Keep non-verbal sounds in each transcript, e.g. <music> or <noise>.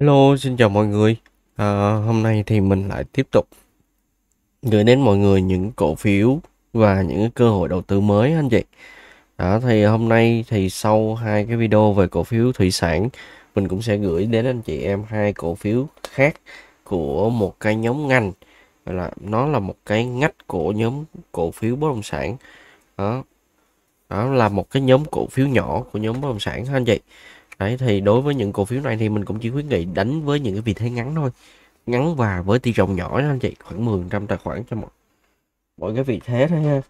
Hello, xin chào mọi người. À, hôm nay thì mình lại tiếp tục gửi đến mọi người những cổ phiếu và những cơ hội đầu tư mới anh chị. Đó, thì hôm nay thì sau hai cái video về cổ phiếu thủy sản, mình cũng sẽ gửi đến anh chị em hai cổ phiếu khác của một cái nhóm ngành là nó là một cái ngách của nhóm cổ phiếu bất động sản. Đó. Đó là một cái nhóm cổ phiếu nhỏ của nhóm bất động sản anh chị. Đấy thì đối với những cổ phiếu này thì mình cũng chỉ khuyến nghị đánh với những cái vị thế ngắn thôi. Ngắn và với tỷ trọng nhỏ anh chị, khoảng 10% tài khoản cho mỗi mỗi cái vị thế thôi ha.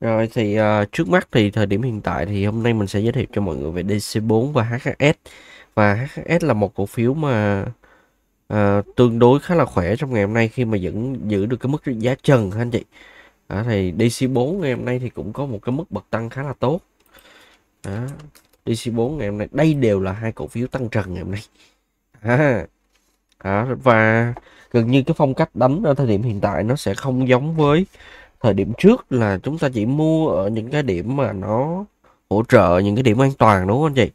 Rồi thì uh, trước mắt thì thời điểm hiện tại thì hôm nay mình sẽ giới thiệu cho mọi người về DC4 và HHS. Và HHS là một cổ phiếu mà uh, tương đối khá là khỏe trong ngày hôm nay khi mà vẫn giữ được cái mức giá trần ha anh chị. Đó, thì DC4 ngày hôm nay thì cũng có một cái mức bật tăng khá là tốt. Đó, DC4 ngày hôm nay đây đều là hai cổ phiếu tăng trần ngày hôm nay à, và gần như cái phong cách đánh ở thời điểm hiện tại nó sẽ không giống với thời điểm trước là chúng ta chỉ mua ở những cái điểm mà nó hỗ trợ những cái điểm an toàn đúng không anh chị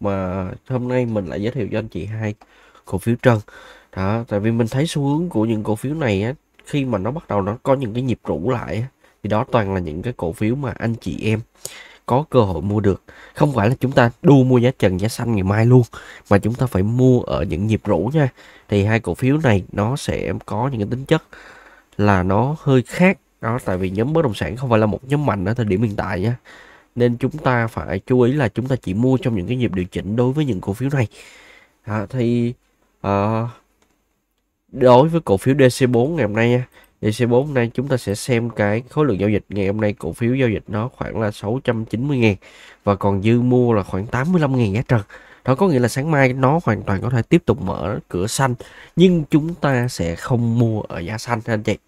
mà hôm nay mình lại giới thiệu cho anh chị hai cổ phiếu trần đó tại vì mình thấy xu hướng của những cổ phiếu này á, khi mà nó bắt đầu nó có những cái nhịp rũ lại thì đó toàn là những cái cổ phiếu mà anh chị em có cơ hội mua được không phải là chúng ta đu mua giá trần giá xanh ngày mai luôn mà chúng ta phải mua ở những nhịp rũ nha thì hai cổ phiếu này nó sẽ có những cái tính chất là nó hơi khác đó tại vì nhóm bất động sản không phải là một nhóm mạnh ở thời điểm hiện tại nha nên chúng ta phải chú ý là chúng ta chỉ mua trong những cái nhịp điều chỉnh đối với những cổ phiếu này à, thì à, đối với cổ phiếu DC4 ngày hôm nay EC4 hôm nay chúng ta sẽ xem cái khối lượng giao dịch ngày hôm nay cổ phiếu giao dịch nó khoảng là 690.000 và còn dư mua là khoảng 85.000 giá trần đó có nghĩa là sáng mai nó hoàn toàn có thể tiếp tục mở cửa xanh nhưng chúng ta sẽ không mua ở giá xanh anh chị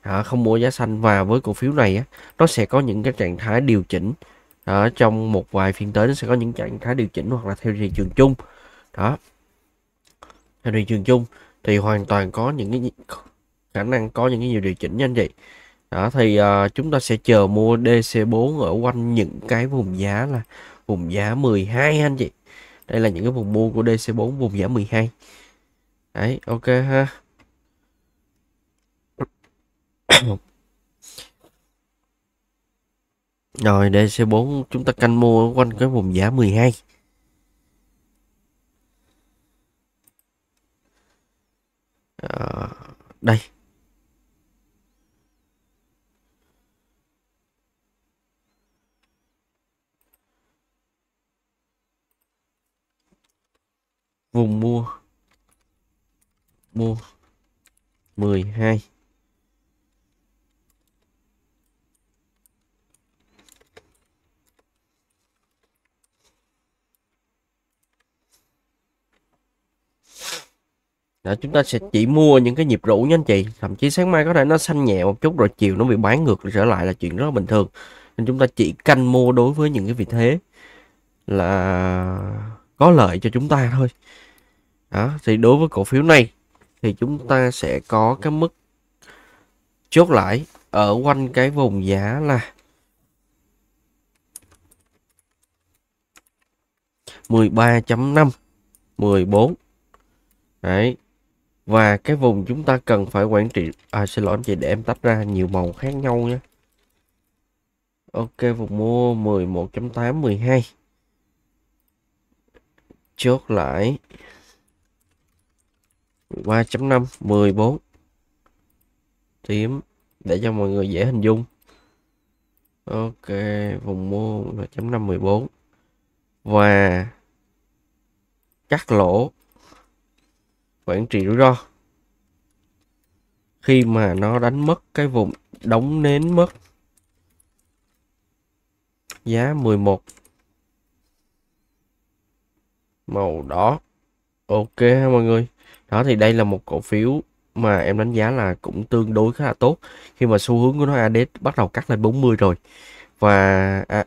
à, không mua giá xanh và với cổ phiếu này á, nó sẽ có những cái trạng thái điều chỉnh ở trong một vài phiên tới nó sẽ có những trạng thái điều chỉnh hoặc là theo thị trường chung đó theo thị trường chung thì hoàn toàn có những cái khả năng có những cái nhiều điều chỉnh nha anh chị đó thì uh, chúng ta sẽ chờ mua DC4 ở quanh những cái vùng giá là vùng giá 12 anh chị đây là những cái vùng mua của DC4 vùng giá 12 đấy ok ha <coughs> rồi DC4 chúng ta canh mua ở quanh cái vùng giá 12 à, ờ, đây vùng mua mua 12 Đó, chúng ta sẽ chỉ mua những cái nhịp rũ nha anh chị thậm chí sáng mai có thể nó xanh nhẹ một chút rồi chiều nó bị bán ngược trở lại là chuyện rất là bình thường nên chúng ta chỉ canh mua đối với những cái vị thế là có lợi cho chúng ta thôi đó thì đối với cổ phiếu này thì chúng ta sẽ có cái mức chốt lại ở quanh cái vùng giá là 13.5 14 đấy và cái vùng chúng ta cần phải quản trị à xin lỗi anh chị để em tách ra nhiều màu khác nhau nha Ok vùng mua 11.8 12 chốt lại 3.5 14 tím để cho mọi người dễ hình dung ok vùng mua là chấm 5 14 và cắt lỗ quản trị rủi ro khi mà nó đánh mất cái vùng đóng nến mất giá 11 màu đỏ ok ha mọi người đó thì đây là một cổ phiếu mà em đánh giá là cũng tương đối khá là tốt khi mà xu hướng của nó AD e bắt đầu cắt lên 40 rồi và à,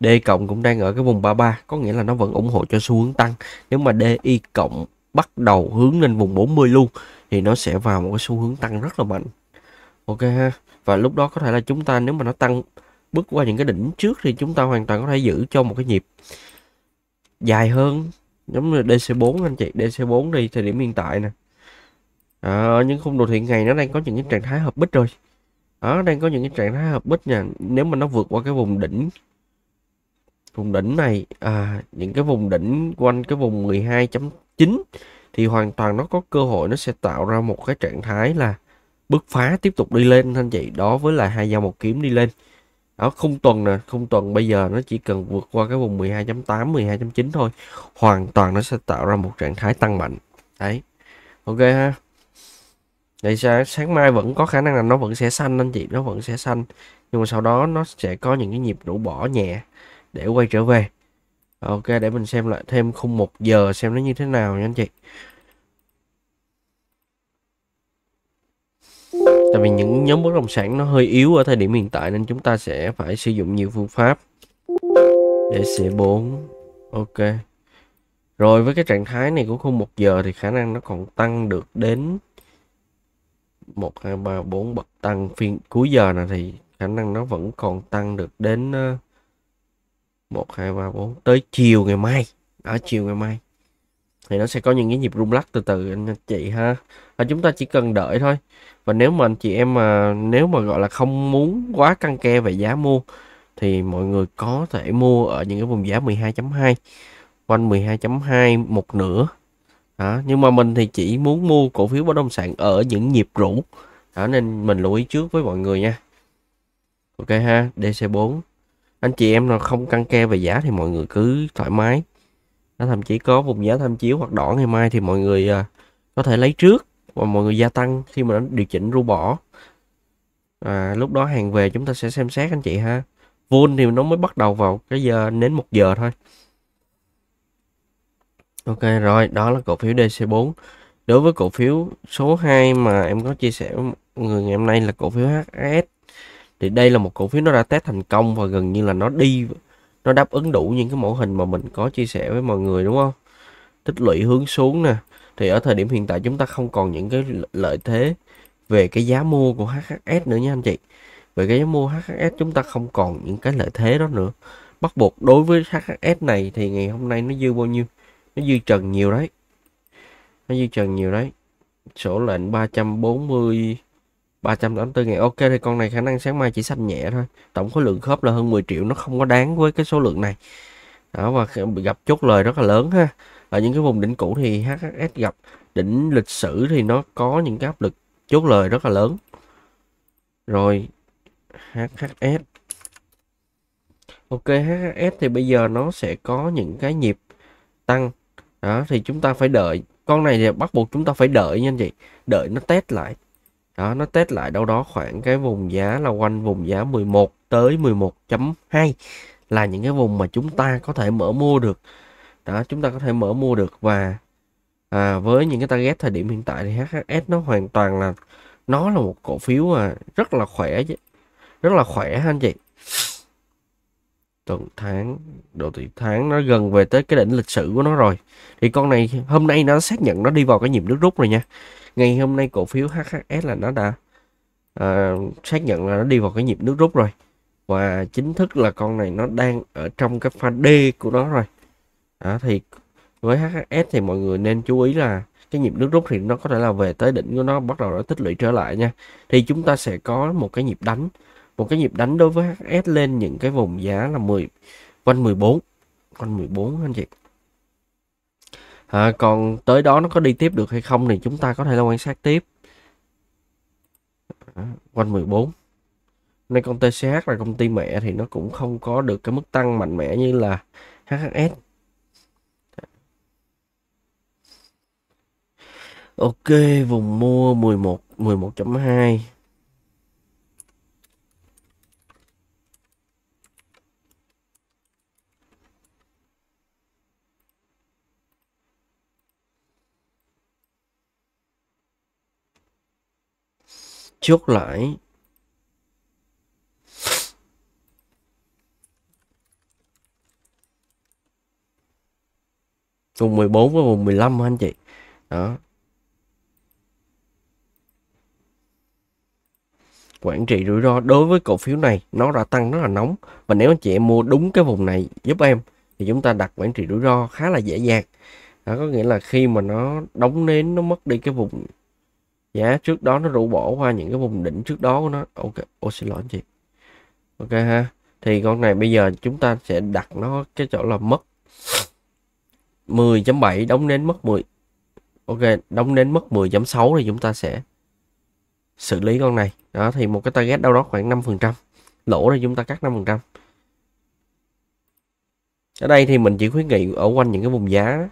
D cộng cũng đang ở cái vùng 33 có nghĩa là nó vẫn ủng hộ cho xu hướng tăng nếu mà DI cộng bắt đầu hướng lên vùng 40 luôn thì nó sẽ vào một cái xu hướng tăng rất là mạnh ok ha và lúc đó có thể là chúng ta nếu mà nó tăng bước qua những cái đỉnh trước thì chúng ta hoàn toàn có thể giữ cho một cái nhịp dài hơn giống như DC4 anh chị DC4 đi thời điểm hiện tại nè à, ờ, những khung đồ thị ngày nó đang có những cái trạng thái hợp bích rồi đó đang có những cái trạng thái hợp bích nha nếu mà nó vượt qua cái vùng đỉnh vùng đỉnh này à, những cái vùng đỉnh quanh cái vùng 12.9 thì hoàn toàn nó có cơ hội nó sẽ tạo ra một cái trạng thái là bứt phá tiếp tục đi lên anh chị đó với là hai dao một kiếm đi lên ở khung tuần nè khung tuần bây giờ nó chỉ cần vượt qua cái vùng 12.8 12.9 thôi hoàn toàn nó sẽ tạo ra một trạng thái tăng mạnh đấy ok ha Vậy sáng, sáng mai vẫn có khả năng là nó vẫn sẽ xanh anh chị nó vẫn sẽ xanh nhưng mà sau đó nó sẽ có những cái nhịp đủ bỏ nhẹ để quay trở về ok để mình xem lại thêm khung một giờ xem nó như thế nào nha anh chị tại vì những nhóm bất động sản nó hơi yếu ở thời điểm hiện tại nên chúng ta sẽ phải sử dụng nhiều phương pháp để DC4 ok rồi với cái trạng thái này của khung một giờ thì khả năng nó còn tăng được đến 1, 2, 3, 4 bậc tăng phiên cuối giờ này thì khả năng nó vẫn còn tăng được đến 1, 2, 3, 4 tới chiều ngày mai ở chiều ngày mai thì nó sẽ có những cái nhịp rung lắc từ từ anh chị ha và chúng ta chỉ cần đợi thôi và nếu mà anh chị em mà nếu mà gọi là không muốn quá căng ke về giá mua thì mọi người có thể mua ở những cái vùng giá 12.2 quanh 12.2 một nửa đó. nhưng mà mình thì chỉ muốn mua cổ phiếu bất động sản ở những nhịp rũ đó nên mình lưu ý trước với mọi người nha ok ha DC4 anh chị em nào không căng ke về giá thì mọi người cứ thoải mái nó thậm chí có vùng giá tham chiếu hoặc đỏ ngày mai thì mọi người à, có thể lấy trước và mọi người gia tăng khi mà nó điều chỉnh ru bỏ à, lúc đó hàng về chúng ta sẽ xem xét anh chị ha vôn thì nó mới bắt đầu vào cái giờ nến một giờ thôi ok rồi đó là cổ phiếu DC4 đối với cổ phiếu số 2 mà em có chia sẻ người ngày hôm nay là cổ phiếu HS thì đây là một cổ phiếu nó đã test thành công và gần như là nó đi nó đáp ứng đủ những cái mẫu hình mà mình có chia sẻ với mọi người đúng không tích lũy hướng xuống nè thì ở thời điểm hiện tại chúng ta không còn những cái lợi thế về cái giá mua của HHS nữa nha anh chị về cái giá mua HHS chúng ta không còn những cái lợi thế đó nữa bắt buộc đối với HHS này thì ngày hôm nay nó dư bao nhiêu nó dư trần nhiều đấy nó dư trần nhiều đấy sổ lệnh 340 384 ngàn ok thì con này khả năng sáng mai chỉ xanh nhẹ thôi tổng khối lượng khớp là hơn 10 triệu nó không có đáng với cái số lượng này đó và gặp chốt lời rất là lớn ha ở những cái vùng đỉnh cũ thì HHS gặp đỉnh lịch sử thì nó có những cái áp lực chốt lời rất là lớn rồi HHS ok HHS thì bây giờ nó sẽ có những cái nhịp tăng đó thì chúng ta phải đợi con này thì bắt buộc chúng ta phải đợi nha anh chị đợi nó test lại đó nó test lại đâu đó khoảng cái vùng giá là quanh vùng giá 11 tới 11.2 là những cái vùng mà chúng ta có thể mở mua được đó chúng ta có thể mở mua được và à, với những cái target thời điểm hiện tại thì HHS nó hoàn toàn là nó là một cổ phiếu à, rất là khỏe rất là khỏe anh chị tuần tháng độ tuổi tháng nó gần về tới cái đỉnh lịch sử của nó rồi thì con này hôm nay nó xác nhận nó đi vào cái nhịp nước rút rồi nha ngày hôm nay cổ phiếu HHS là nó đã à, xác nhận là nó đi vào cái nhịp nước rút rồi và chính thức là con này nó đang ở trong cái pha D của nó rồi đó, thì với HHS thì mọi người nên chú ý là cái nhịp nước rút thì nó có thể là về tới đỉnh của nó bắt đầu nó tích lũy trở lại nha thì chúng ta sẽ có một cái nhịp đánh một cái nhịp đánh đối với HS lên những cái vùng giá là 10 quanh 14 quanh 14 anh chị à, còn tới đó nó có đi tiếp được hay không thì chúng ta có thể là quan sát tiếp à, quanh 14 nên con TCH là công ty mẹ thì nó cũng không có được cái mức tăng mạnh mẽ như là HHS Ok, vùng mua 11 11.2 chốt lãi vùng 14 với vùng 15 anh chị đó quản trị rủi ro đối với cổ phiếu này nó đã tăng rất là nóng và nếu anh chị em mua đúng cái vùng này giúp em thì chúng ta đặt quản trị rủi ro khá là dễ dàng đó có nghĩa là khi mà nó đóng nến nó mất đi cái vùng giá trước đó nó rũ bỏ qua những cái vùng đỉnh trước đó của nó ok ô xin lỗi anh chị ok ha thì con này bây giờ chúng ta sẽ đặt nó cái chỗ là mất 10.7 đóng đến mất 10 ok đóng đến mất 10.6 thì chúng ta sẽ xử lý con này đó thì một cái target đâu đó khoảng 5 phần trăm lỗ thì chúng ta cắt 5 phần trăm ở đây thì mình chỉ khuyến nghị ở quanh những cái vùng giá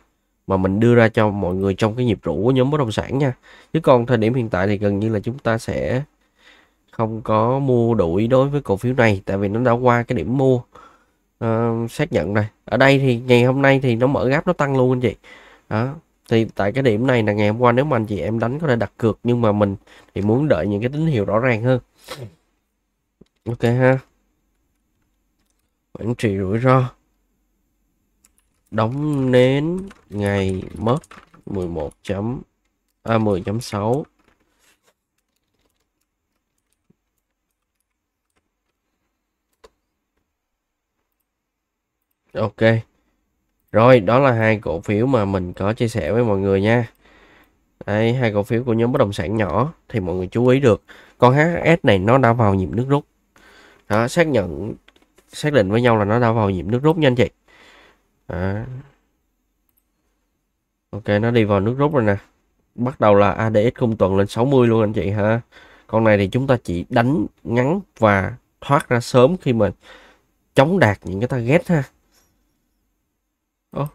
mà mình đưa ra cho mọi người trong cái nhịp rũ của nhóm bất động sản nha chứ còn thời điểm hiện tại thì gần như là chúng ta sẽ không có mua đuổi đối với cổ phiếu này tại vì nó đã qua cái điểm mua uh, xác nhận rồi ở đây thì ngày hôm nay thì nó mở gáp nó tăng luôn anh chị đó thì tại cái điểm này là ngày hôm qua nếu mà anh chị em đánh có thể đặt cược nhưng mà mình thì muốn đợi những cái tín hiệu rõ ràng hơn ok ha quản trị rủi ro đóng nến ngày mất 11 chấm à, 10.6 Ok rồi đó là hai cổ phiếu mà mình có chia sẻ với mọi người nha Đây, hai cổ phiếu của nhóm bất động sản nhỏ thì mọi người chú ý được con HS này nó đã vào nhịp nước rút đó, xác nhận xác định với nhau là nó đã vào nhịp nước rút nha anh chị đó. Ok nó đi vào nước rút rồi nè bắt đầu là ADX không tuần lên 60 luôn anh chị ha con này thì chúng ta chỉ đánh ngắn và thoát ra sớm khi mình chống đạt những cái target ha Ồ.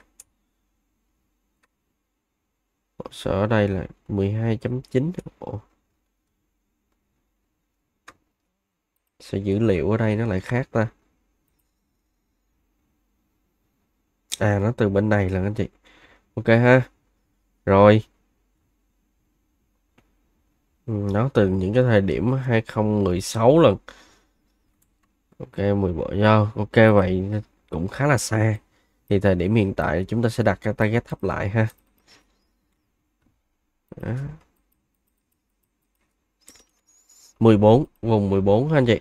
sợ ở đây là 12.9 sẽ dữ liệu ở đây nó lại khác ta à nó từ bên này là anh chị ok ha rồi ừ, nó từ những cái thời điểm 2016 lần ok 10 bộ do, ok vậy cũng khá là xa thì thời điểm hiện tại chúng ta sẽ đặt cái target thấp lại ha Đó. 14 vùng 14 ha anh chị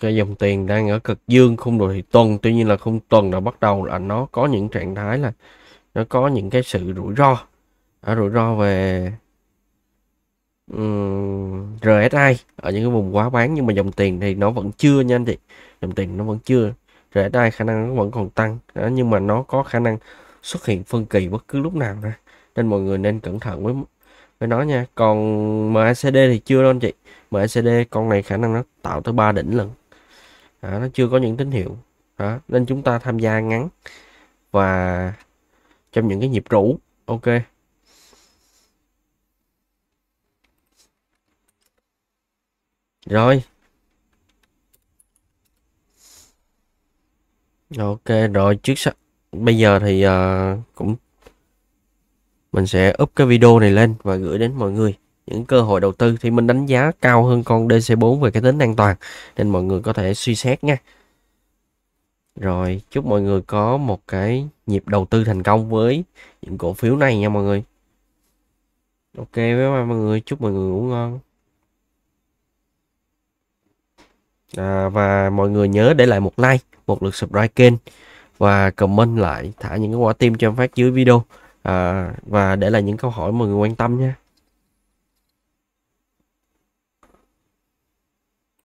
cái dòng tiền đang ở cực dương khung đồ thị tuần tuy nhiên là khung tuần đã bắt đầu là nó có những trạng thái là nó có những cái sự rủi ro ở à, rủi ro về um, RSI ở những cái vùng quá bán nhưng mà dòng tiền thì nó vẫn chưa nha anh chị dòng tiền nó vẫn chưa RSI khả năng nó vẫn còn tăng à, nhưng mà nó có khả năng xuất hiện phân kỳ bất cứ lúc nào ra nên mọi người nên cẩn thận với với nó nha còn MACD thì chưa đâu anh chị MACD con này khả năng nó tạo tới 3 đỉnh lần đó, nó chưa có những tín hiệu đó, nên chúng ta tham gia ngắn và trong những cái nhịp rũ ok rồi ok rồi trước sau bây giờ thì uh, cũng mình sẽ up cái video này lên và gửi đến mọi người những cơ hội đầu tư thì mình đánh giá cao hơn con DC4 về cái tính an toàn nên mọi người có thể suy xét nha. Rồi, chúc mọi người có một cái nhịp đầu tư thành công với những cổ phiếu này nha mọi người. Ok, bye mọi người, chúc mọi người ngủ ngon. À, và mọi người nhớ để lại một like, một lượt subscribe kênh và comment lại thả những cái quả tim cho em phát dưới video à, và để lại những câu hỏi mọi người quan tâm nha.